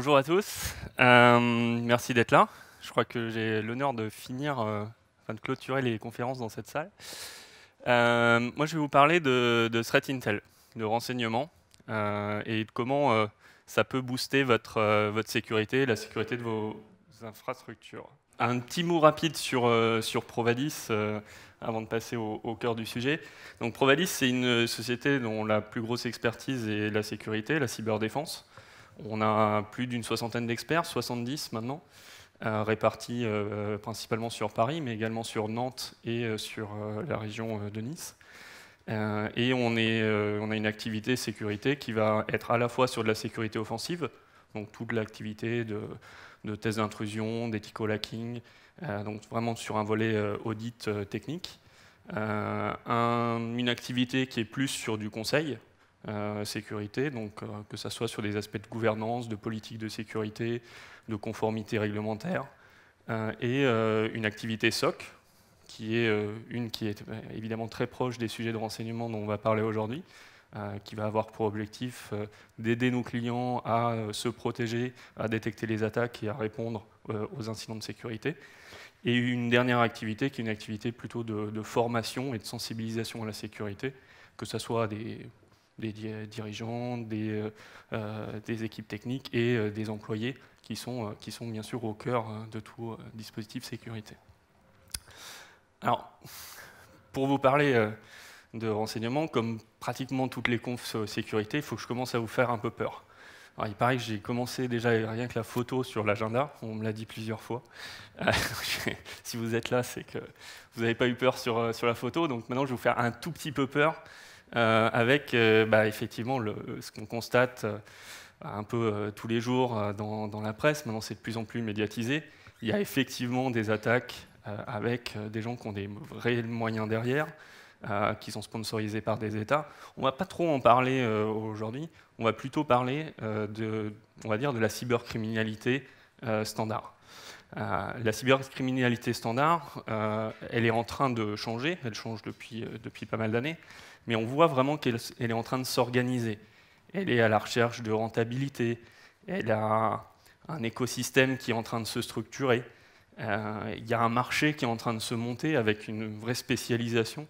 bonjour à tous. Euh, merci d'être là. Je crois que j'ai l'honneur de finir, euh, de clôturer les conférences dans cette salle. Euh, moi, je vais vous parler de, Threat Intel, de renseignement, et comment ça peut booster votre, votre sécurité, la sécurité de vos infrastructures. Un petit mot rapide sur, sur Provadis avant de passer au, cœur du sujet. Donc Provadis, c'est une société dont la plus grosse expertise est la sécurité, la cyberdéfense. On a plus d'une soixantaine d'experts, 70 maintenant, euh, répartis euh, principalement sur Paris, mais également sur Nantes et euh, sur la région de Nice. et on, a une activité sécurité qui va être à la fois sur de la sécurité offensive, donc toute l'activité de, tests d'intrusion, d'éthico-lacking, donc vraiment sur un volet audit technique. une activité qui est plus sur du conseil, euh, sécurité, donc euh, que ce soit sur des aspects de gouvernance, de politique de sécurité, de conformité réglementaire, euh, et une activité SOC, qui est une qui est évidemment très proche des sujets de renseignement dont on va parler aujourd'hui, qui va avoir pour objectif d'aider nos clients à se protéger, à détecter les attaques et à répondre aux incidents de sécurité. Et une dernière activité qui est une activité plutôt de, de formation et de sensibilisation à la sécurité, que ce soit des des dirigeants, des, euh, euh, des équipes techniques et euh, des employés qui sont, qui sont bien sûr au cœur hein, de tout dispositif sécurité. Alors, pour vous parler de renseignement, comme pratiquement toutes les confs sécurité, il faut que je commence à vous faire un peu peur. il paraît que j'ai commencé déjà rien que la photo sur l'agenda, on me l'a dit plusieurs fois. si vous êtes là, c'est que vous n'avez pas eu peur sur, sur la photo, donc maintenant je vais vous faire un tout petit peu peur euh, avec euh, bah, effectivement ce qu'on constate euh, un peu tous les jours dans, la presse, maintenant c'est de plus en plus médiatisé, il y a effectivement des attaques avec des gens qui ont des réels moyens derrière, qui sont sponsorisés par des États. On ne va pas trop en parler aujourd'hui, on va plutôt parler de, on va dire, de la cybercriminalité standard. la cybercriminalité standard, elle est en train de changer, elle change depuis, depuis pas mal d'années mais on voit vraiment qu'elle est en train de s'organiser. Elle est à la recherche de rentabilité, elle a un écosystème qui est en train de se structurer, euh, il y a un marché qui est en train de se monter avec une vraie spécialisation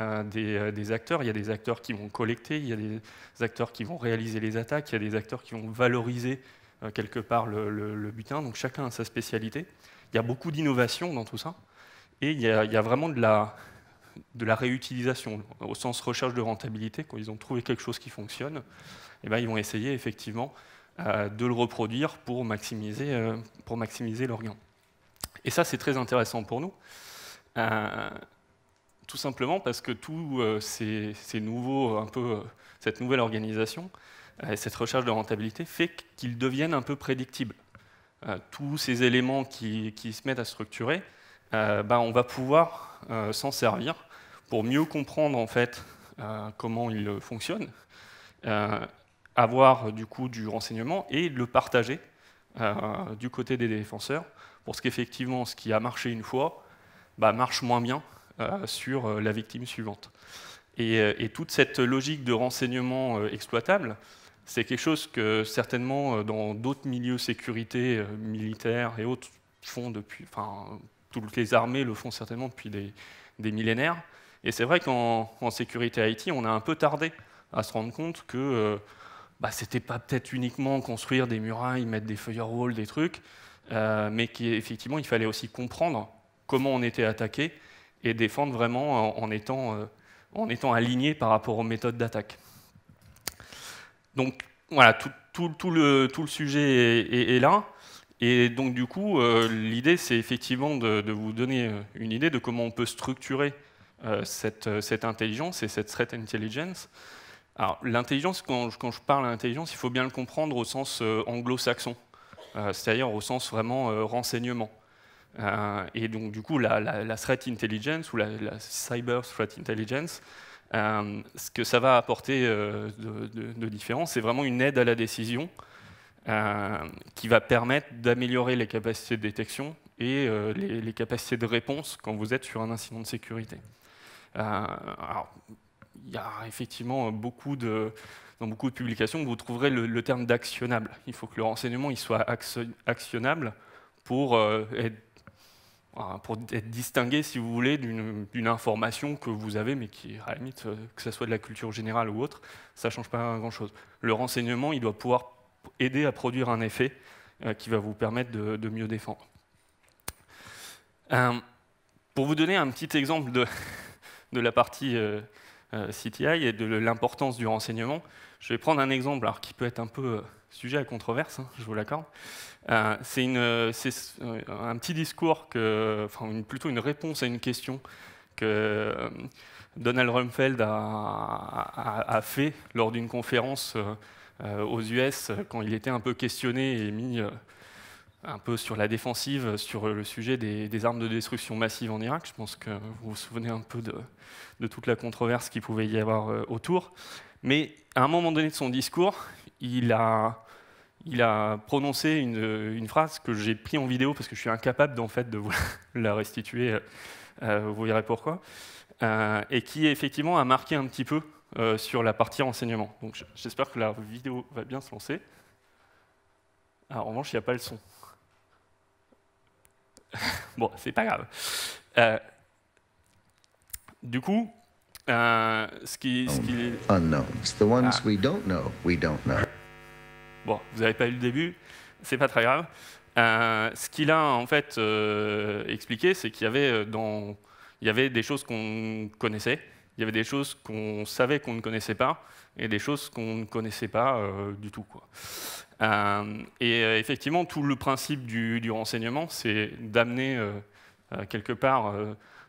euh, euh, des, acteurs. Il y a des acteurs qui vont collecter, il y a des acteurs qui vont réaliser les attaques, il y a des acteurs qui vont valoriser quelque part le, butin, donc chacun a sa spécialité. Il y a beaucoup d'innovation dans tout ça, et il il y a vraiment de la, de la réutilisation, au sens recherche de rentabilité, quand ils ont trouvé quelque chose qui fonctionne, eh bien, ils vont essayer effectivement euh, de le reproduire pour maximiser, euh, pour maximiser leur gain. Et ça, c'est très intéressant pour nous, euh, tout simplement parce que tout un peu, cette nouvelle organisation, cette recherche de rentabilité fait qu'ils deviennent un peu prédictibles. tous ces éléments qui se mettent à structurer, euh, bah, on va pouvoir euh, s'en servir pour mieux comprendre en fait euh, comment il fonctionne, avoir du coup du renseignement et le partager du côté des défenseurs pour ce qu'effectivement ce qui a marché une fois bah, marche moins bien sur la victime suivante. Et, toute cette logique de renseignement exploitable, c'est quelque chose que certainement dans d'autres milieux sécurité militaires et autres font depuis, toutes les armées le font certainement depuis des, millénaires. Et c'est vrai qu'en sécurité Haïti, on a un peu tardé à se rendre compte que ce euh, bah, c'était pas peut-être uniquement construire des murailles, mettre des firewalls, des trucs, euh, mais qu'effectivement, il fallait aussi comprendre comment on était attaqué et défendre vraiment en, étant, euh, en étant aligné par rapport aux méthodes d'attaque. Donc voilà, tout, le, tout le sujet est là. Et donc du coup, euh, l'idée, c'est effectivement de, vous donner euh, une idée de comment on peut structurer euh, cette, intelligence et cette threat intelligence. Alors l'intelligence, quand, je parle d'intelligence, il faut bien le comprendre au sens anglo-saxon, c'est-à-dire au sens vraiment renseignement. et donc du coup, la, threat intelligence ou la, cyber threat intelligence, ce que ça va apporter de, de, de différent, c'est vraiment une aide à la décision euh, qui va permettre d'améliorer les capacités de détection et euh, les, capacités de réponse quand vous êtes sur un incident de sécurité. Euh, il y a effectivement beaucoup de, dans beaucoup de publications, vous trouverez le, terme d'actionnable. Il faut que le renseignement il soit actionnable pour, être, pour être distingué, si vous voulez, d'une information que vous avez, mais qui, à la limite, que ce soit de la culture générale ou autre, ça ne change pas grand-chose. Le renseignement, il doit pouvoir aider à produire un effet euh, qui va vous permettre de, mieux défendre. Euh, pour vous donner un petit exemple de, de la partie euh, CTI et de l'importance du renseignement, je vais prendre un exemple alors, qui peut être un peu sujet à controverse, hein, je vous l'accorde. c'est un petit discours, que, enfin, une, plutôt une réponse à une question que Donald Rumsfeld a, a fait lors d'une conférence euh, aux US quand il était un peu questionné et mis euh, un peu sur la défensive sur le sujet des, armes de destruction massive en Irak. Je pense que vous vous souvenez un peu de, toute la controverse qu'il pouvait y avoir euh, autour. Mais à un moment donné de son discours, il a, il a prononcé une, phrase que j'ai prise en vidéo parce que je suis incapable en fait, de vous la restituer. vous verrez pourquoi. et qui effectivement a marqué un petit peu euh, sur la partie enseignement. Donc j'espère que la vidéo va bien se lancer. Ah, en revanche, il n'y a pas le son. bon, c'est pas grave. Euh, du coup, euh, ce qui, oh, The ones ah. we don't know, we don't know. Bon, vous n'avez pas eu le début, c'est pas très grave. ce qu'il a en fait expliqué, c'est qu'il y dans, il y avait des choses qu'on connaissait, il y avait des choses qu'on savait qu'on ne connaissait pas et des choses qu'on ne connaissait pas euh, du tout. Euh, et euh, effectivement, tout le principe du, renseignement, c'est d'amener quelque part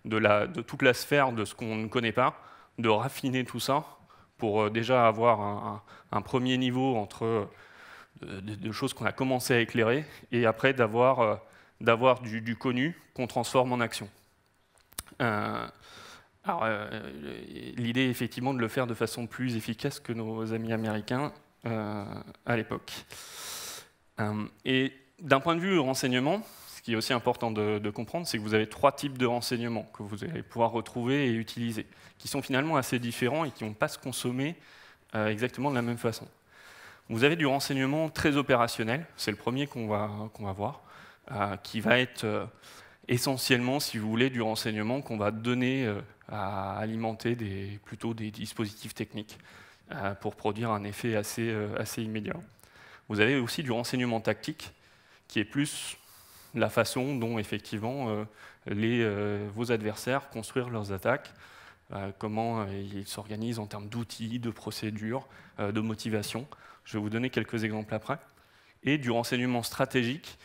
de, toute la sphère de ce qu'on ne connaît pas, de raffiner tout ça pour déjà avoir un, premier niveau entre de, choses qu'on a commencé à éclairer et après d'avoir du, connu qu'on transforme en action. Alors, euh, euh, l'idée est effectivement de le faire de façon plus efficace que nos amis américains euh, à l'époque. et d'un point de vue renseignement, ce qui est aussi important de, comprendre, c'est que vous avez trois types de renseignements que vous allez pouvoir retrouver et utiliser, qui sont finalement assez différents et qui ne vont pas se consommer exactement de la même façon. Vous avez du renseignement très opérationnel, c'est le premier qu'on va, qu'on va voir, qui va être essentiellement, si vous voulez, du renseignement qu'on va donner euh, à alimenter des, plutôt des dispositifs techniques euh, pour produire un effet assez, euh, assez immédiat. Vous avez aussi du renseignement tactique, qui est plus la façon dont effectivement les, vos adversaires construisent leurs attaques, comment ils s'organisent en termes d'outils, de procédures, de motivation. Je vais vous donner quelques exemples après. Et du renseignement stratégique,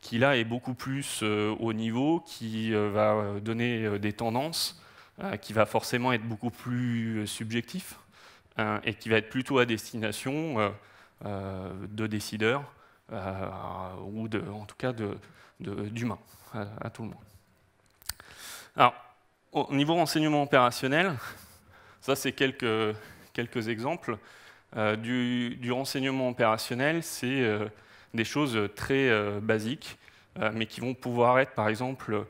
qui là est beaucoup plus haut euh, niveau, qui euh, va euh, donner des tendances, qui va forcément être beaucoup plus subjectif et qui va être plutôt à destination de décideurs ou de, en tout cas d'humains à, à, tout le monde. Alors, au niveau renseignement opérationnel, ça c'est quelques, quelques exemples. du, du renseignement opérationnel, c'est des choses euh, très euh, basiques, euh, mais qui vont pouvoir être, par exemple,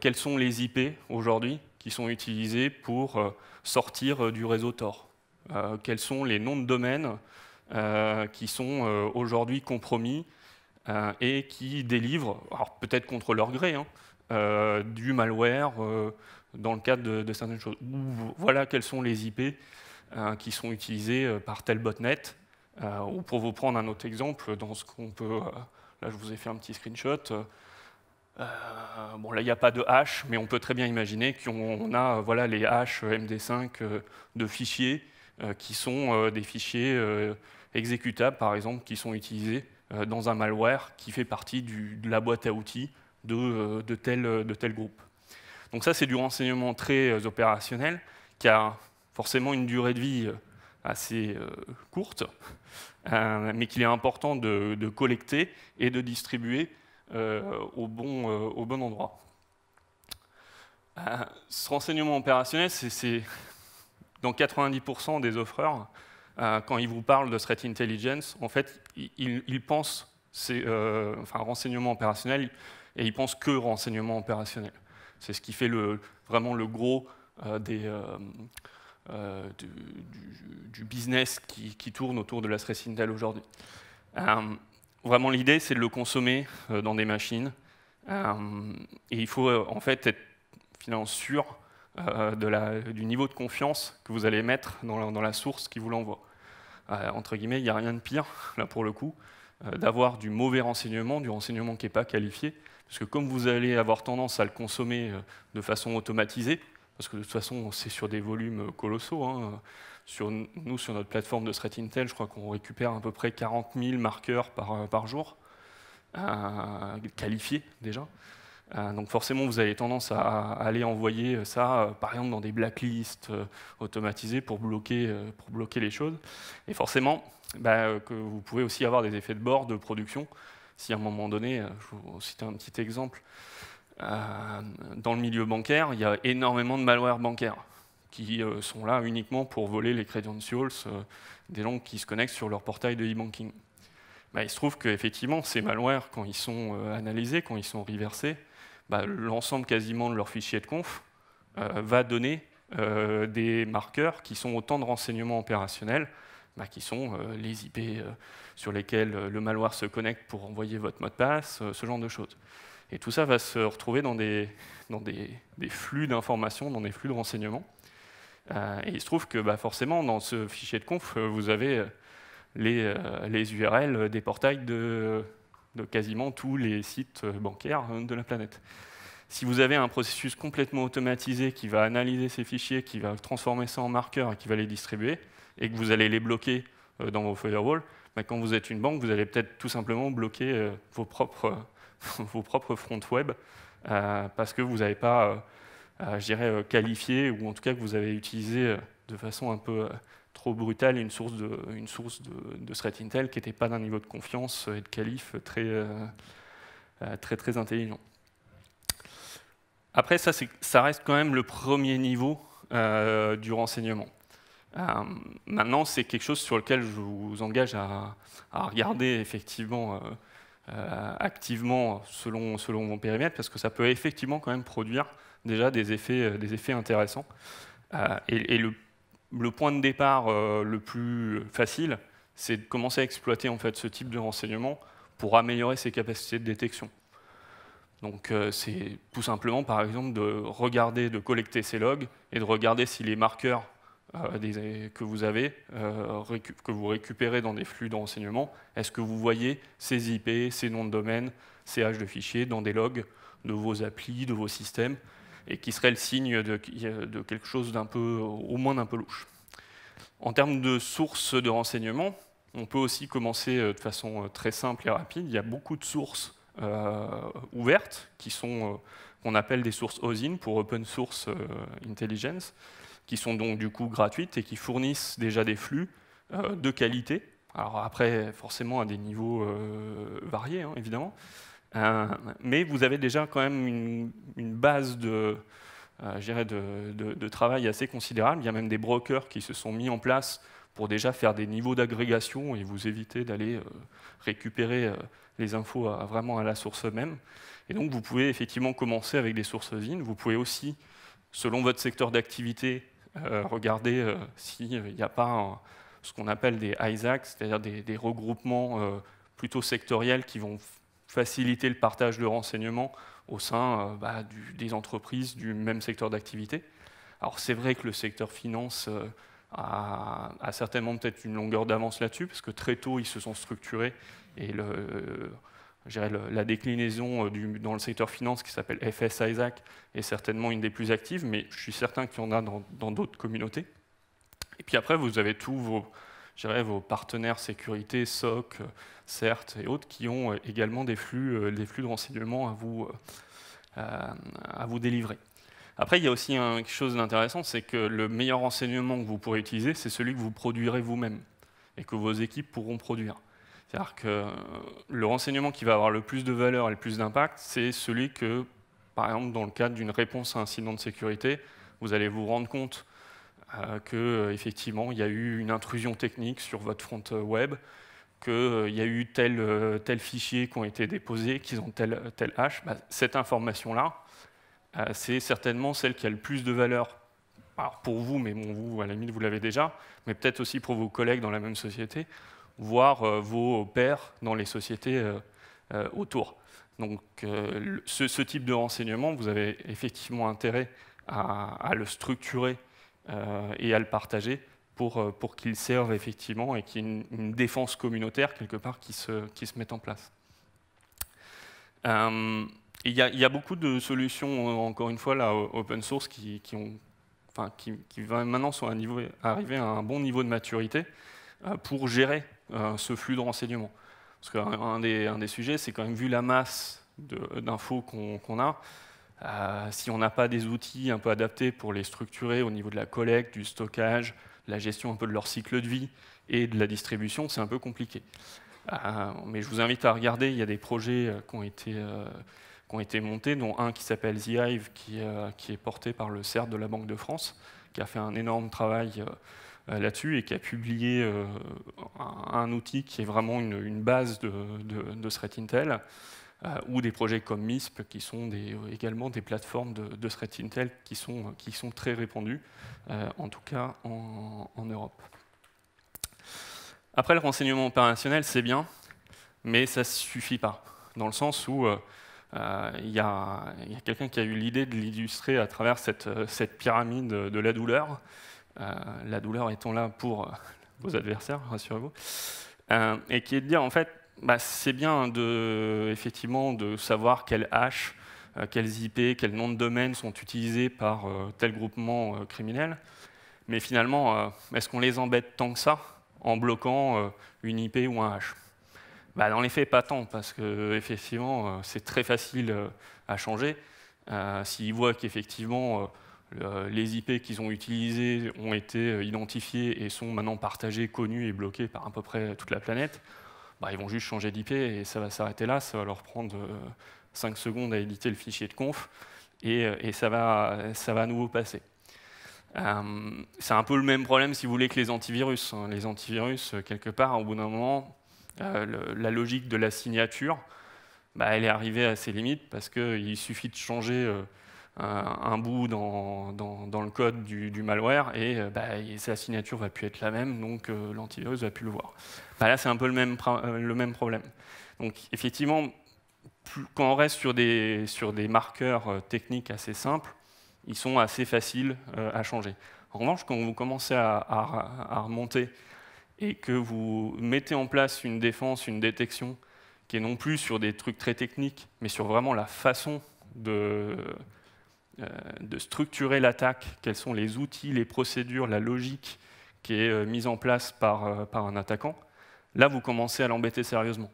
quelles sont les IP aujourd'hui qui sont utilisées pour sortir du réseau Tor Quels sont les noms de domaines qui sont aujourd'hui compromis et qui délivrent, alors peut-être contre leur gré, hein, du malware dans le cadre de, certaines choses. voilà quelles sont les IP qui sont utilisées par tel botnet euh, ou pour vous prendre un autre exemple, dans ce qu'on peut, euh, là je vous ai fait un petit screenshot, euh, bon, là, il n'y a pas de hash, mais on peut très bien imaginer qu'on a voilà, les hash MD5 de fichiers qui sont des fichiers exécutables, par exemple, qui sont utilisés dans un malware qui fait partie de la boîte à outils de, de, tel, de tel groupe. Donc ça, c'est du renseignement très opérationnel qui a forcément une durée de vie assez euh, courte, euh, mais qu'il est important de, collecter et de distribuer euh, au bon, au, bon, endroit. ce renseignement opérationnel, c'est dans 90% des offreurs, quand ils vous parlent de threat intelligence, en fait, ils, ils pensent enfin, renseignement opérationnel et ils pensent que renseignement opérationnel. C'est ce qui fait le, vraiment le gros des euh, du, business qui, tourne autour de la stress Intel aujourd'hui. Euh, vraiment, l'idée, c'est de le consommer euh, dans des machines. et il faut en fait être finalement sûr du niveau de confiance que vous allez mettre dans la, source qui vous l'envoie. entre guillemets, il n'y a rien de pire, là pour le coup, d'avoir du mauvais renseignement, du renseignement qui n'est pas qualifié, parce que comme vous allez avoir tendance à le consommer de façon automatisée, parce que de toute façon, c'est sur des volumes colossaux. Hein. Sur, nous, sur notre plateforme de threat intel, je crois qu'on récupère à peu près 40 000 marqueurs par, euh, jour, euh, qualifiés déjà. Euh, donc forcément, vous avez tendance à, aller envoyer ça, par exemple, dans des blacklists automatisées pour bloquer, les choses. Et forcément, bah, que vous pouvez aussi avoir des effets de bord de production. Si à un moment donné, je vous cite un petit exemple, euh, dans le milieu bancaire, il y a énormément de malwares bancaires qui euh, sont là uniquement pour voler les credentials euh, des gens qui se connectent sur leur portail de e-banking. Bah, il se trouve qu'effectivement, ces malwares, quand ils sont analysés, quand ils sont reversés, bah, l'ensemble quasiment de leur fichier de conf va donner des marqueurs qui sont autant de renseignements opérationnels, bah, qui sont les IP sur lesquels le malware se connecte pour envoyer votre mot de passe, ce genre de choses. Et tout ça va se retrouver dans des, dans des, des flux d'informations, dans des flux de renseignements. Euh, et il se trouve que bah, forcément, dans ce fichier de conf, euh, vous avez euh, les, les URL des portails de, de, quasiment tous les sites bancaires hein, de la planète. Si vous avez un processus complètement automatisé qui va analyser ces fichiers, qui va transformer ça en marqueurs et qui va les distribuer, et que vous allez les bloquer dans vos firewalls, bah, quand vous êtes une banque, vous allez peut-être tout simplement bloquer vos propres vos propres front web euh, parce que vous n'avez pas, euh, euh, je dirais, qualifié ou en tout cas que vous avez utilisé de façon un peu trop brutale une source de, une source de, threat intel qui n'était pas d'un niveau de confiance et de qualif très, très, très intelligent. Après, ça, ça reste quand même le premier niveau du renseignement. maintenant, c'est quelque chose sur lequel je vous engage à, à regarder effectivement euh, activement selon, selon mon périmètre, parce que ça peut effectivement quand même produire déjà des effets, euh, des effets intéressants. Euh, et, le, point de départ le plus facile, c'est de commencer à exploiter en fait ce type de renseignement pour améliorer ses capacités de détection. Donc c'est tout simplement par exemple de regarder, de collecter ces logs et de regarder si les marqueurs euh, que vous avez, euh, que vous récupérez dans des flux de renseignement, est-ce que vous voyez ces IP, ces noms de domaine, ces haches de fichiers dans des logs de vos applis, de vos systèmes, et qui serait le signe euh, de, quelque chose d'un peu, au moins d'un peu louche. En termes de sources de renseignements, on peut aussi commencer de façon très simple et rapide. Il y a beaucoup de sources ouvertes qui sont qu'on appelle des sources OSIN pour Open Source Intelligence, qui sont donc du coup gratuites et qui fournissent déjà des flux euh, de qualité. Alors après, forcément à des niveaux euh, variés, hein, évidemment. Euh, mais vous avez déjà quand même une, base de, de, travail assez considérable. Il y a même des brokers qui se sont mis en place pour déjà faire des niveaux d'agrégation et vous éviter d'aller récupérer les infos vraiment à la source même. Et donc vous pouvez effectivement commencer avec des sources in. Vous pouvez aussi, selon votre secteur d'activité, euh, regarder euh, s'il n'y a pas ce qu'on appelle des ISAC, c'est-à-dire des, regroupements euh, plutôt sectoriels qui vont faciliter le partage de renseignements au sein bah, des entreprises du même secteur d'activité. Alors c'est vrai que le secteur finance a, a certainement peut-être une longueur d'avance là-dessus, parce que très tôt ils se sont structurés et le, la déclinaison euh, dans le secteur finance qui s'appelle FS Isaac est certainement une des plus actives, mais je suis certain qu'il y en a dans d'autres communautés. Et puis après, vous avez tous vos, partenaires sécurité, SOC, euh, CERT et autres qui ont euh, également des flux, des de renseignements à vous, délivrer. Après, il y a aussi quelque chose d'intéressant, c'est que le meilleur renseignement que vous pourrez utiliser, c'est celui que vous produirez vous-même et que vos équipes pourront produire. C'est-à-dire que euh, le renseignement qui va avoir le plus de valeur et le plus d'impact, c'est celui que, par exemple, dans le cadre d'une réponse à un incident de sécurité, vous allez vous rendre compte euh, qu'effectivement, euh, il y a eu une intrusion technique sur votre front web, qu'il y a eu tel, fichier qui ont été déposés, qu'ils ont tel, tel hash. Bah, cette information-là, c'est certainement celle qui a le plus de valeur. pour vous, mais bon, vous, à la limite, vous l'avez déjà, mais peut-être aussi pour vos collègues dans la même société, voire euh, vos pairs dans les sociétés euh, euh, autour. Donc ce, type de renseignement, vous avez effectivement intérêt à, le structurer et à le partager pour, pour qu'il serve effectivement et qu'il y ait une, défense communautaire quelque part qui se, qui se mette en place. il, y a, y, a, beaucoup de solutions, encore une fois, là, open source qui, qui ont, enfin, qui, qui, maintenant sont à niveau, arrivées à un bon niveau de maturité pour gérer ce flux de renseignements. Parce qu'un des, un des sujets, c'est quand même vu la masse d'infos qu'on a, euh, si on n'a pas des outils un peu adaptés pour les structurer au niveau de la collecte, du stockage, la gestion un peu de leur cycle de vie et de la distribution, c'est un peu compliqué. Euh, mais je vous invite à regarder, il y a des projets euh, qui ont été, qui ont été montés, dont un qui s'appelle The Hive, qui, qui, est porté par le CERT de la Banque de France, qui a fait un énorme travail euh, là-dessus et qui a publié euh, un, outil qui est vraiment une, base de, de, Threat Intel, euh, ou des projets comme MISP qui sont des, également des plateformes de, de Threat Intel qui sont, qui sont très répandues, en tout cas en, Europe. Après, le renseignement opérationnel, c'est bien, mais ça ne suffit pas, dans le sens où il y a, quelqu'un qui a eu l'idée de l'illustrer à travers cette, cette pyramide de la douleur, euh, la douleur étant là pour euh, vos adversaires, rassurez-vous, euh, et qui est de dire en fait, bah, c'est bien de, effectivement de savoir quels H, quels IP, quels noms de domaine sont utilisés par tel groupement criminel, mais finalement, est-ce qu'on les embête tant que ça en bloquant une IP ou un hash bah, Dans les faits, pas tant, parce que effectivement, c'est très facile à changer. S'ils voient qu'effectivement, euh, les IP qu'ils ont utilisés ont été euh, identifiées et sont maintenant partagées, connues et bloquées par à peu près toute la planète, bah, ils vont juste changer d'IP et ça va s'arrêter là, ça va leur prendre 5 euh, secondes à éditer le fichier de conf et, ça, va, ça va à nouveau passer. c'est un peu le même problème, si vous voulez, que les antivirus. Hein. Les antivirus, quelque part, au bout d'un moment, la logique de la signature, bah, elle est arrivée à ses limites parce qu'il suffit de changer... Euh, un bout dans, dans, le code du, malware euh, bah, et, sa signature va plus être la même, donc euh, l'antivirus va plus le voir. Bah, là, c'est un peu le même, le même problème. Donc effectivement, quand on reste sur des, sur des marqueurs techniques assez simples, ils sont assez faciles à changer. En revanche, quand vous commencez à, à, remonter et que vous mettez en place une défense, une détection, qui est non plus sur des trucs très techniques, mais sur vraiment la façon de, euh, de structurer l'attaque, quels sont les outils, les procédures, la logique qui est euh, mise en place par, euh, par un attaquant, là, vous commencez à l'embêter sérieusement.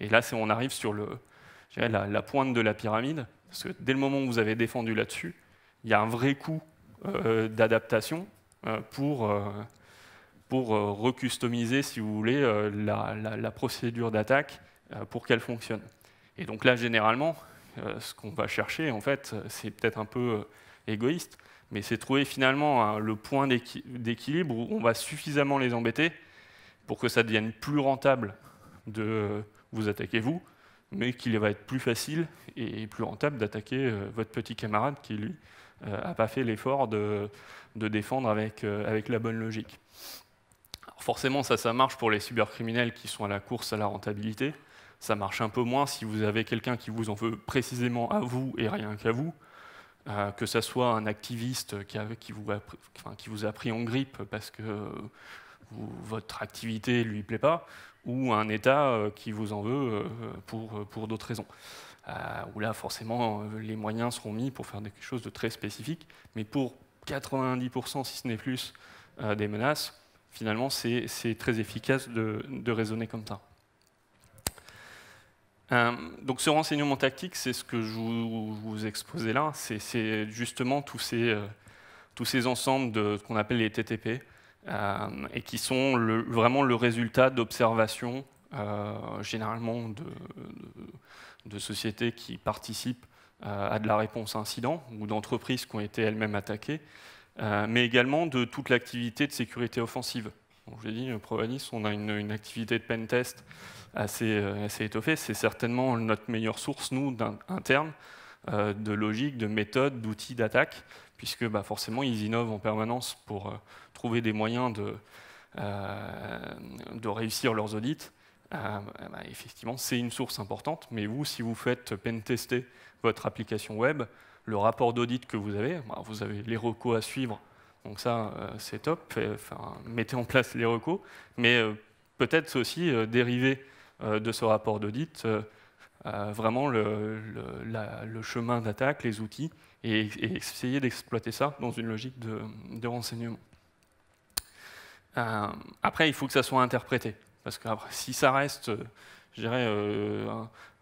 Et là, on arrive sur le, la, pointe de la pyramide, parce que dès le moment où vous avez défendu là-dessus, il y a un vrai coup d'adaptation pour, recustomiser, si vous voulez, la procédure d'attaque pour qu'elle fonctionne. Et donc là, généralement, euh, ce qu'on va chercher, en fait, c'est peut-être un peu euh, égoïste, mais c'est trouver finalement hein, le point d'équilibre où on va suffisamment les embêter pour que ça devienne plus rentable de euh, vous attaquer vous, mais qu'il va être plus facile et plus rentable d'attaquer votre petit camarade qui, lui, n'a pas fait l'effort de, défendre avec, la bonne logique. forcément, ça, ça marche pour les cybercriminels qui sont à la course à la rentabilité. Ça marche un peu moins si vous avez quelqu'un qui vous en veut précisément à vous et rien qu'à vous, euh, que ce soit un activiste qui, vous a, pris en grippe parce que votre activité ne lui plaît pas, ou un État euh, qui vous en veut euh, pour, d'autres raisons. là, forcément, les moyens seront mis pour faire quelque chose de très spécifique, mais pour 90%, si ce n'est plus, des menaces, finalement, c'est très efficace de raisonner comme ça. Euh, donc ce renseignement tactique, c'est ce que je vous, vous exposais là, c'est justement tous ces, euh, tous ces ensembles qu'on appelle les TTP, euh, et qui sont vraiment le résultat d'observations généralement de, sociétés qui participent à de la réponse à incident ou d'entreprises qui ont été elles-mêmes attaquées, mais également de toute l'activité de sécurité offensive Bon, je l'ai dit, Provanis, on a une, activité de pentest assez, euh, assez étoffée. C'est certainement notre meilleure source, nous, interne, euh, de logique, de méthode, d'outils, d'attaque, puisque bah, forcément, ils innovent en permanence pour euh, trouver des moyens de, réussir leurs audits. Eh ben, effectivement, c'est une source importante, mais vous, si vous faites pentester votre application web, le rapport d'audit que vous avez, bah, vous avez les recos à suivre donc ça, euh, c'est top. mettez en place les recours, mais euh, peut-être aussi euh, dériver de ce rapport d'audit vraiment le, chemin d'attaque, les outils, et, essayer d'exploiter ça dans une logique de, renseignement. après, il faut que ça soit interprété, parce que si ça reste, je dirais,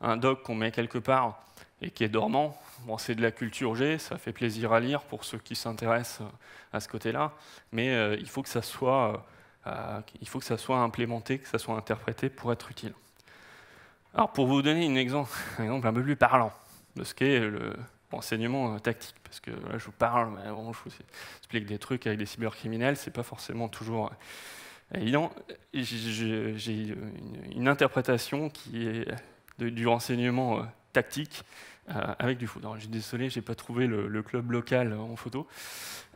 un, doc qu'on met quelque part et qui est dormant, c'est de la culture G, ça fait plaisir à lire pour ceux qui s'intéressent à ce côté-là, mais euh, il, faut que ça soit, euh, euh, il faut que ça soit implémenté, que ça soit interprété pour être utile. Alors, pour vous donner une exemple, un exemple un peu plus parlant de ce qu'est le renseignement tactique, parce que là, je vous parle, mais bon, je vous explique des trucs avec des cybercriminels, c'est pas forcément toujours évident. J'ai une interprétation qui est du renseignement tactique euh, avec du foot. Alors, je suis désolé, je n'ai pas trouvé le, club local en photo.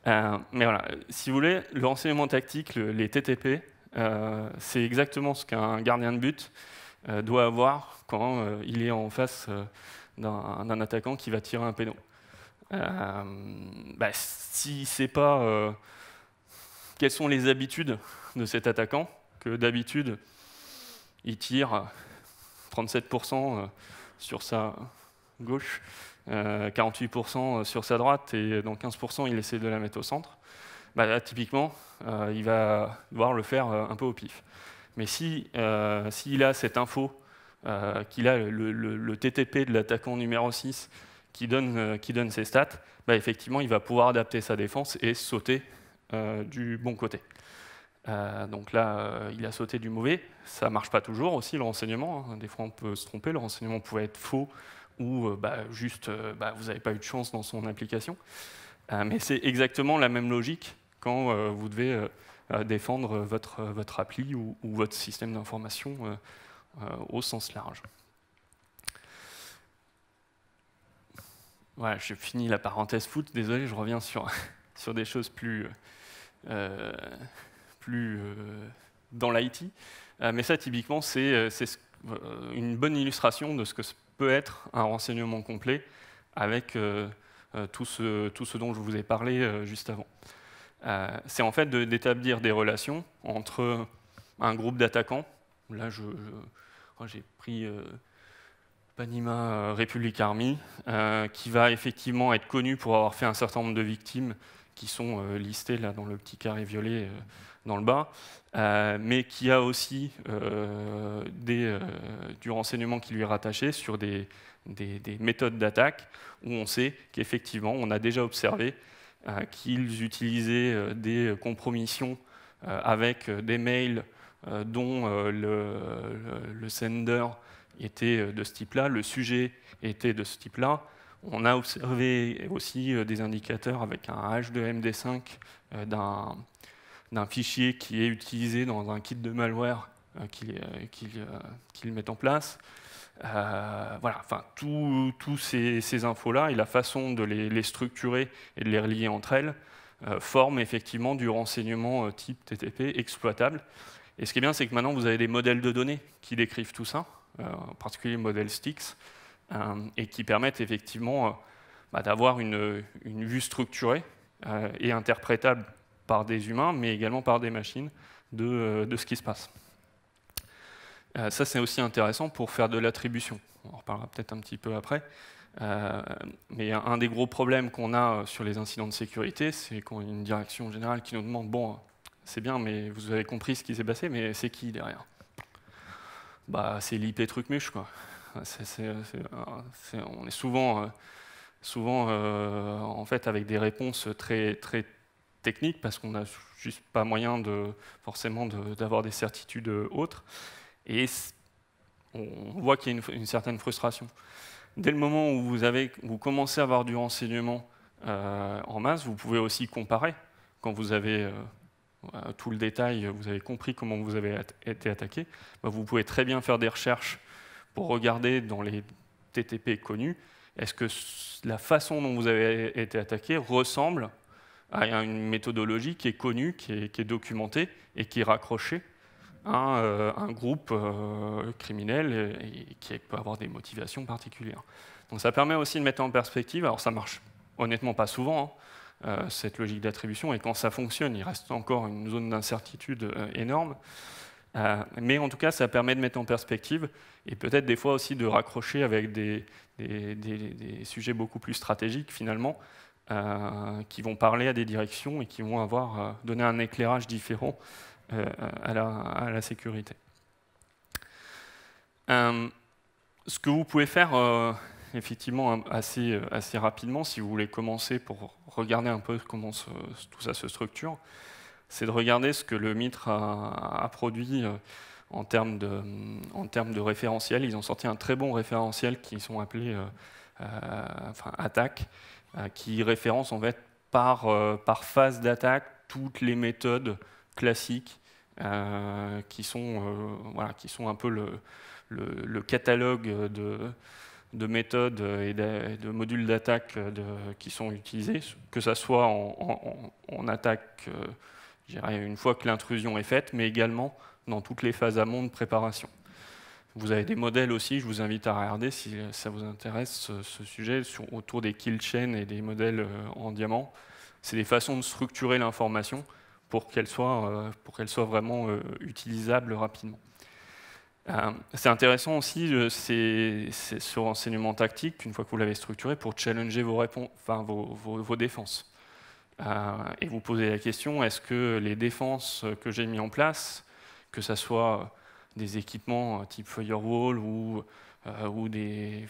Euh, mais voilà, si vous voulez, le renseignement tactique, les TTP, euh, c'est exactement ce qu'un gardien de but doit avoir quand il est en face d'un attaquant qui va tirer un péno. Bah, si c'est pas quelles sont les habitudes de cet attaquant, que d'habitude il tire 37% sur sa, gauche, 48% euh, euh, sur sa droite, et dans 15%, il essaie de la mettre au centre. Bah, là, typiquement, euh, il va devoir le faire un peu au pif. Mais s'il si, s'il a cette info, qu'il a le, TTP de l'attaquant numéro 6 qui donne, qui donne ses stats, bah, effectivement, il va pouvoir adapter sa défense et sauter du bon côté. donc là, il a sauté du mauvais. Ça marche pas toujours aussi, le renseignement. Hein. Des fois, on peut se tromper. Le renseignement pouvait être faux ou euh, bah, juste euh, bah, vous n'avez pas eu de chance dans son application. Euh, mais c'est exactement la même logique quand vous devez défendre votre, votre appli ou, votre système d'information au sens large. Voilà, j'ai fini la parenthèse foot, désolé, je reviens sur, sur des choses plus, plus dans l'IT. mais ça, typiquement, c'est une bonne illustration de ce que peut être un renseignement complet avec euh, euh, tout ce, tout, ce, dont je vous ai parlé euh, juste avant. C'est en fait d'établir des relations entre un groupe d'attaquants, là oh, j'ai je, pris Panima Republic Army, qui va effectivement être connu pour avoir fait un certain nombre de victimes qui sont listées là dans le petit carré violet dans le bas, euh, mais qui a aussi euh, des, euh, du renseignement qui lui est rattaché sur des, méthodes d'attaque où on sait qu'effectivement, on a déjà observé qu'ils utilisaient des compromissions avec des mails dont le, le, sender était de ce type-là, le sujet était de ce type-là. On a observé aussi des indicateurs avec un H2MD5 d'un d'un fichier qui est utilisé dans un kit de malware euh, qu'ils euh, euh, mettent en place. Euh, voilà, enfin, tous ces, infos-là et la façon de les, structurer et de les relier entre elles forment effectivement du renseignement type TTP exploitable. Et ce qui est bien, c'est que maintenant, vous avez des modèles de données qui décrivent tout ça, en particulier le modèle STIX, et qui permettent effectivement bah, d'avoir une, une, vue structurée et interprétable par des humains, mais également par des machines, de, euh, ce qui se passe. Euh, ça, c'est aussi intéressant pour faire de l'attribution. On en reparlera peut-être un petit peu après. Euh, mais un des gros problèmes qu'on a sur les incidents de sécurité, c'est qu'on a une direction générale qui nous demande bon, c'est bien, mais vous avez compris ce qui s'est passé, mais c'est qui derrière Bah, c'est l'IP trucmuche, quoi. on est souvent, souvent en fait, avec des réponses très, très technique parce qu'on n'a juste pas moyen de, forcément d'avoir des certitudes euh, autres. Et on voit qu'il y a une, certaine frustration. Dès le moment où vous, avez, vous commencez à avoir du renseignement euh, en masse, vous pouvez aussi comparer. Quand vous avez euh, tout le détail, vous avez compris comment vous avez été attaqué, bah, vous pouvez très bien faire des recherches pour regarder dans les TTP connus, est-ce que la façon dont vous avez été attaqué ressemble à ah, une méthodologie qui est connue, qui est, documentée et qui est raccrochée à euh, un groupe euh, criminel et, qui peut avoir des motivations particulières. Donc ça permet aussi de mettre en perspective, alors ça marche honnêtement pas souvent, hein, euh, cette logique d'attribution, et quand ça fonctionne, il reste encore une zone d'incertitude énorme. mais en tout cas, ça permet de mettre en perspective et peut-être des fois aussi de raccrocher avec des sujets beaucoup plus stratégiques finalement, euh, qui vont parler à des directions et qui vont avoir euh, donné un éclairage différent euh, à la, sécurité. ce que vous pouvez faire effectivement assez, assez rapidement, si vous voulez commencer pour regarder un peu comment tout ça se structure, c'est de regarder ce que le MITRE a, produit en termes, de, en termes de référentiel. Ils ont sorti un très bon référentiel qui sont appelés euh, euh, qui référence en fait par, euh, par phase d'attaque toutes les méthodes classiques euh, qui, sont, qui sont un peu le, catalogue de, méthodes et de, modules d'attaque qui sont utilisés, que ce soit en, attaque, une fois que l'intrusion est faite, mais également dans toutes les phases amont de préparation. Vous avez des modèles aussi, je vous invite à regarder si ça vous intéresse ce, sujet autour des kill chains et des modèles euh, en diamant. C'est des façons de structurer l'information pour qu'elle soit, euh, soit, vraiment euh, utilisable rapidement. c'est intéressant aussi ce renseignement tactique, une fois que vous l'avez structuré, pour challenger vos, défenses. et vous posez la question, est-ce que les défenses que j'ai mises en place, que ça soit des équipements euh, type firewall ou, euh, ou, des,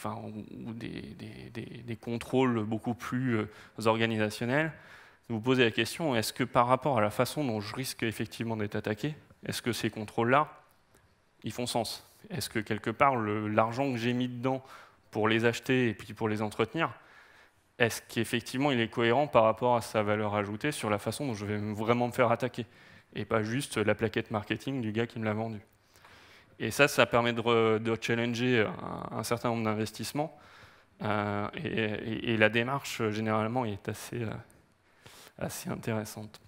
contrôles beaucoup plus euh, organisationnels, vous posez la question, est-ce que par rapport à la façon dont je risque effectivement d'être attaqué, est-ce que ces contrôles-là, ils font sens Est-ce que quelque part, l'argent que j'ai mis dedans pour les acheter et puis pour les entretenir, est-ce qu'effectivement il est cohérent par rapport à sa valeur ajoutée sur la façon dont je vais vraiment me faire attaquer et pas juste la plaquette marketing du gars qui me l'a vendu. Et ça, ça permet de, challenger euh, un, certain nombre d'investissements. Euh, et, la démarche, euh, généralement, est assez, intéressante.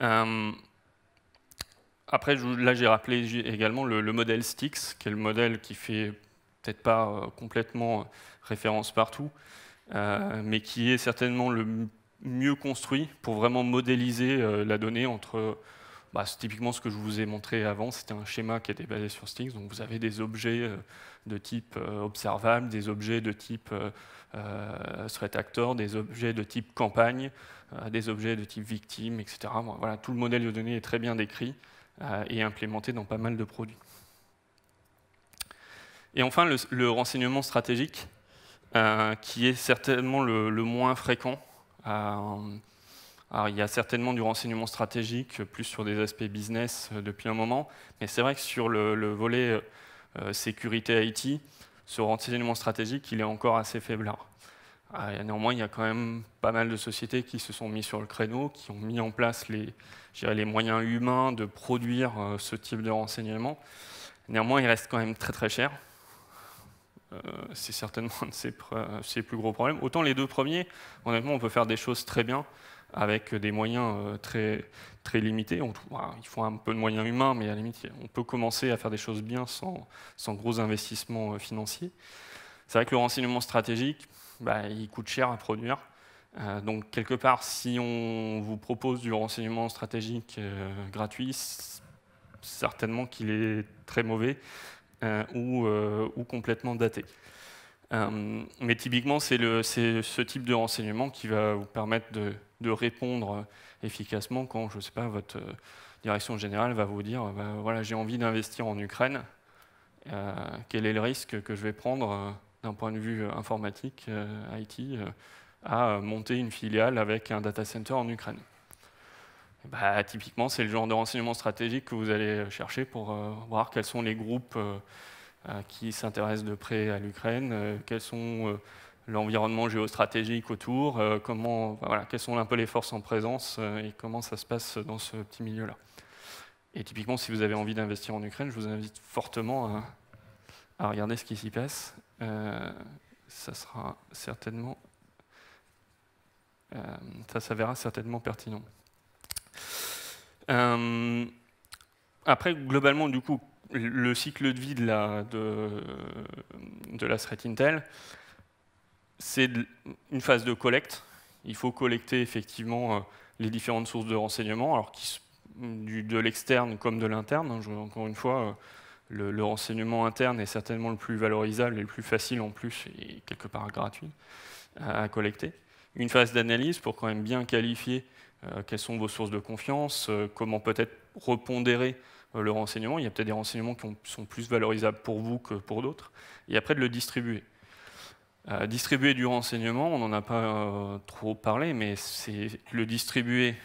après, là, j'ai rappelé également le, modèle Stix, qui est le modèle qui fait peut-être pas complètement référence partout, mais qui est certainement le mieux construit pour vraiment modéliser la donnée entre bah, c'est typiquement ce que je vous ai montré avant, c'était un schéma qui était basé sur Stings. Donc vous avez des objets euh, de type euh, observable, des objets de type euh, threat actor, des objets de type campagne, des objets de type victime, etc. Voilà, tout le modèle de données est très bien décrit et implémenté dans pas mal de produits. Et enfin, le, renseignement stratégique, qui est certainement le moins fréquent. Alors, il y a certainement du renseignement stratégique, plus sur des aspects business euh, depuis un moment, mais c'est vrai que sur le, volet euh, euh, sécurité IT, ce renseignement stratégique, il est encore assez faible. néanmoins, il y a quand même pas mal de sociétés qui se sont mis sur le créneau, qui ont mis en place les, moyens humains de produire ce type de renseignement. Néanmoins, il reste quand même très très cher. c'est certainement un de ses, plus gros problèmes. Autant les deux premiers, honnêtement, on peut faire des choses très bien avec des moyens euh, très, très limités. On, bah, il faut un peu de moyens humains, mais à la limite, on peut commencer à faire des choses bien sans, gros investissements euh, financiers. C'est vrai que le renseignement stratégique, bah, il coûte cher à produire. Euh, donc, quelque part, si on vous propose du renseignement stratégique gratuit, certainement qu'il est très mauvais ou, complètement daté. mais typiquement, c'est ce type de renseignement qui va vous permettre de, de répondre euh, efficacement quand, je sais pas, votre euh, direction générale va vous dire bah, voilà, j'ai envie d'investir en Ukraine, euh, quel est le risque que je vais prendre d'un point de vue informatique, IT, à monter une filiale avec un data center en Ukraine bah, Typiquement, c'est le genre de renseignement stratégique que vous allez chercher pour voir quels sont les groupes qui s'intéressent de près à l'Ukraine, quels sont l'environnement géostratégique autour, euh, comment, voilà, quelles sont un peu les forces en présence euh, et comment ça se passe dans ce petit milieu-là. Et typiquement, si vous avez envie d'investir en Ukraine, je vous invite fortement à, regarder ce qui s'y passe. Euh, ça sera certainement, ça s'avérera certainement pertinent. après, globalement, du coup, le cycle de vie de la, de, de la intel, c'est une phase de collecte. Il faut collecter effectivement euh, les différentes sources de renseignements, alors de l'externe comme de l'interne. Hein. Encore une fois, euh, le, renseignement interne est certainement le plus valorisable et le plus facile en plus, et quelque part gratuit, euh, à, collecter. Une phase d'analyse pour quand même bien qualifier quelles sont vos sources de confiance, comment peut-être repondérer le renseignement. Il y a peut-être des renseignements qui sont plus valorisables pour vous que pour d'autres. Et après, de le distribuer. Euh, distribuer du renseignement, on n'en a pas euh, trop parlé, mais c'est le distribuer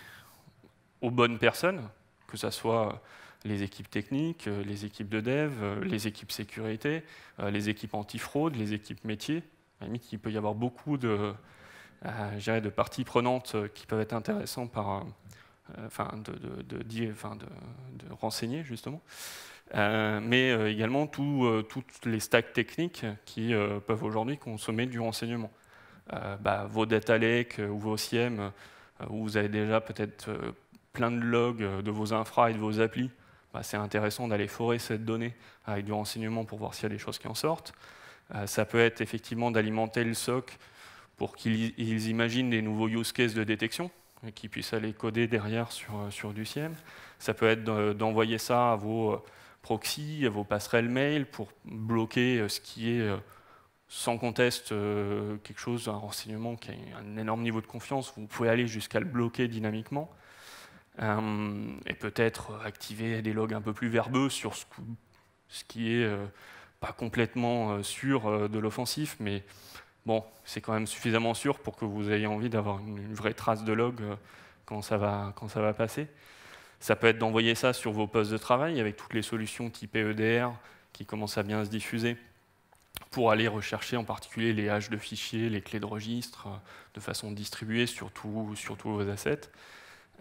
aux bonnes personnes, que ce soit euh, les équipes techniques, les équipes de dev, les équipes sécurité, les équipes anti-fraude, les équipes métiers. il peut y avoir beaucoup de, de parties prenantes qui peuvent être intéressantes par, enfin, de, de, de renseigner, justement. Euh, mais euh, également tous euh, toutes les stacks techniques qui peuvent aujourd'hui consommer du renseignement. Bah, vos data lakes ou vos CIEM, où vous avez déjà peut-être plein de logs de vos infra et de vos applis, bah, c'est intéressant d'aller forer cette donnée avec du renseignement pour voir s'il y a des choses qui en sortent. ça peut être effectivement d'alimenter le SOC pour qu'ils imaginent des nouveaux use cases de détection et qu'ils puissent aller coder derrière sur, sur du CIEM. Ça peut être d'envoyer ça à vos proxy, vos passerelles mail pour bloquer euh, ce qui est euh, sans conteste euh, quelque chose, un renseignement qui a un énorme niveau de confiance. Vous pouvez aller jusqu'à le bloquer dynamiquement et peut-être activer des logs un peu plus verbeux sur ce, qui est pas complètement sûr de l'offensif, mais bon, c'est quand même suffisamment sûr pour que vous ayez envie d'avoir une, vraie trace de log quand ça va, quand ça va passer. Ça peut être d'envoyer ça sur vos postes de travail avec toutes les solutions type EDR qui commencent à bien se diffuser pour aller rechercher en particulier les haches de fichiers, les clés de registre euh, de façon distribuée sur, sur tous vos assets.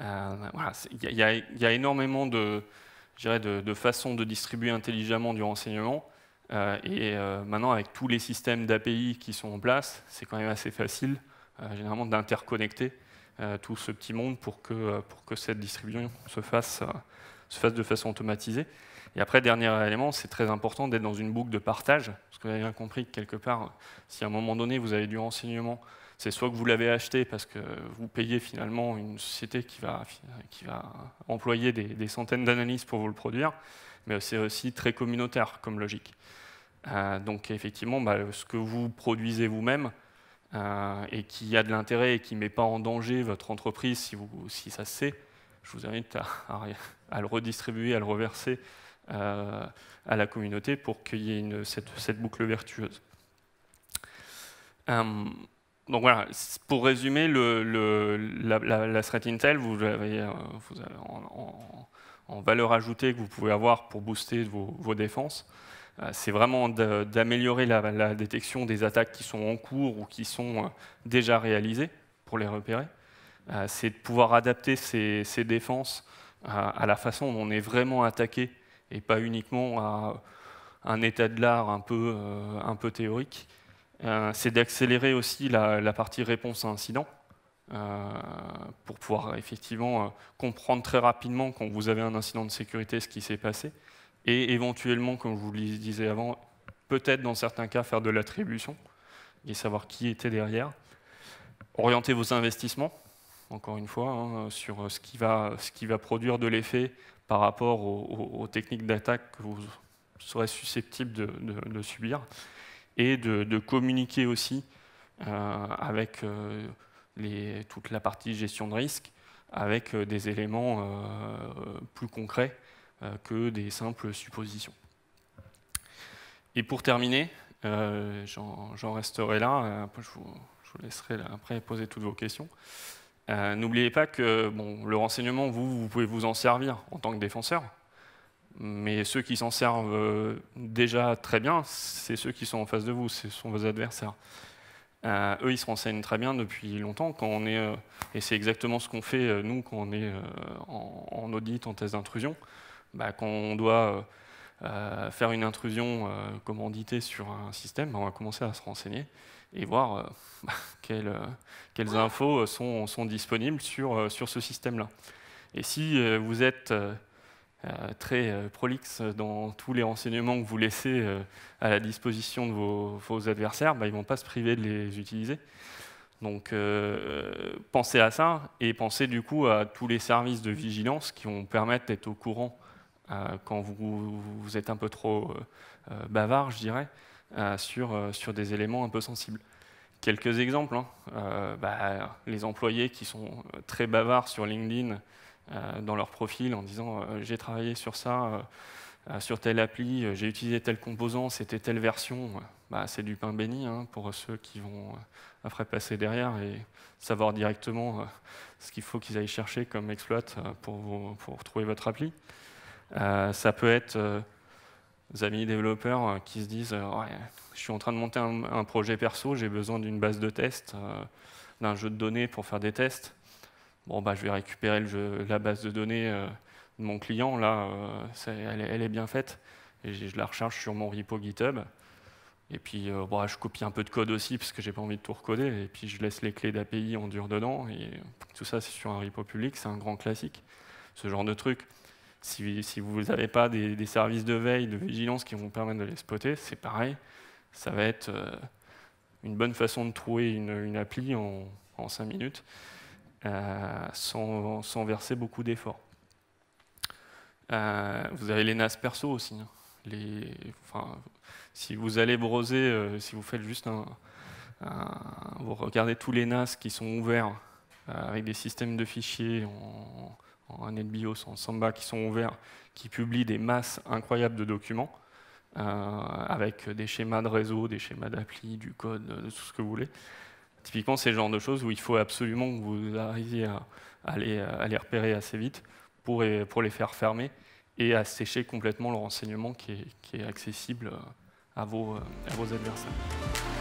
Euh, il y, a énormément de, de, de façons de distribuer intelligemment du renseignement. Euh, et maintenant, avec tous les systèmes d'API qui sont en place, c'est quand même assez facile, généralement, d'interconnecter euh, tout ce petit monde pour que, euh, pour que cette distribution se fasse, euh, se fasse de façon automatisée. Et après, dernier élément, c'est très important d'être dans une boucle de partage, parce que vous avez bien compris que quelque part, si à un moment donné, vous avez du renseignement, c'est soit que vous l'avez acheté parce que vous payez finalement une société qui va, qui va employer des, des centaines d'analyses pour vous le produire, mais c'est aussi très communautaire comme logique. donc effectivement, bah, ce que vous produisez vous-même, euh, et qui a de l'intérêt et qui ne met pas en danger votre entreprise si, ça se sait, je vous invite à, le redistribuer, à le reverser euh, à la communauté pour qu'il y ait cette, boucle vertueuse. Euh, donc voilà, pour résumer, la, threat intel, vous avez, en, valeur ajoutée que vous pouvez avoir pour booster vos défenses. Euh, c'est vraiment d'améliorer la, détection des attaques qui sont en cours ou qui sont euh, déjà réalisées pour les repérer. Euh, c'est de pouvoir adapter ces, défenses à, la façon dont on est vraiment attaqué et pas uniquement à un état de l'art un, peu, théorique. c'est d'accélérer aussi la, partie réponse à incident. pour pouvoir effectivement comprendre très rapidement quand vous avez un incident de sécurité ce qui s'est passé, et éventuellement, comme je vous le disais avant, peut-être dans certains cas faire de l'attribution et savoir qui était derrière. Orienter vos investissements, encore une fois, hein, sur ce qui, va, produire de l'effet par rapport aux, techniques d'attaque que vous serez susceptibles de, subir, et de, communiquer aussi euh, avec euh, toute la partie gestion de risque, avec euh, des éléments plus concrets euh, que des simples suppositions. Et pour terminer, euh, j'en resterai là, je vous, laisserai après poser toutes vos questions. Euh, n'oubliez pas que bon, le renseignement, vous, vous pouvez vous en servir en tant que défenseur, mais ceux qui s'en servent déjà très bien, c'est ceux qui sont en face de vous, ce sont vos adversaires. eux, ils se renseignent très bien depuis longtemps. Quand on est, et c'est exactement ce qu'on fait, nous, quand on est en, en, audit, en thèse d'intrusion. Bah, quand on doit euh, euh, faire une intrusion euh, commanditée sur un système, bah, on va commencer à se renseigner et voir quelles, infos sont, disponibles sur, sur ce système-là. Et si vous êtes très prolixe dans tous les renseignements que vous laissez à la disposition de vos, adversaires, bah, ils ne vont pas se priver de les utiliser. Donc pensez à ça et pensez du coup à tous les services de vigilance qui vont permettre d'être au courant euh, quand vous, êtes un peu trop euh, euh, bavard, je dirais, sur, sur des éléments un peu sensibles. Quelques exemples, hein. bah, les employés qui sont très bavards sur LinkedIn dans leur profil en disant j'ai travaillé sur ça, sur telle appli, j'ai utilisé tel composant, c'était telle version. Bah, c'est du pain béni hein, pour ceux qui vont après passer derrière et savoir directement ce qu'il faut qu'ils aillent chercher comme exploit pour, pour trouver votre appli. Euh, ça peut être euh, des amis développeurs euh, qui se disent je suis en train de monter un, projet perso, j'ai besoin d'une base de tests, d'un jeu de données pour faire des tests. Bon, bah, je vais récupérer le la base de données de mon client, là, elle, est bien faite, et je la recharge sur mon repo GitHub. Et puis, bah, je copie un peu de code aussi, parce que j'ai pas envie de tout recoder, et puis je laisse les clés d'API en dur dedans, et tout ça, c'est sur un repo public, c'est un grand classique, ce genre de truc. Si, vous n'avez pas des, services de veille, de vigilance qui vont permettre de les spotter, c'est pareil. Ça va être euh, une bonne façon de trouver une, appli en, en 5 minutes euh, sans, verser beaucoup d'efforts. Euh, vous avez les NAS perso aussi. Hein. si vous allez broser, si vous faites juste un, Vous regardez tous les NAS qui sont ouverts avec des systèmes de fichiers en en NetBIOS, en Samba, qui sont ouverts, qui publient des masses incroyables de documents, euh, avec des schémas de réseau, des schémas d'appli, du code, de tout ce que vous voulez. Typiquement, c'est le genre de choses où il faut absolument que vous arriviez à, les, repérer assez vite pour, pour, les faire fermer et à sécher complètement le renseignement qui est, accessible à vos adversaires.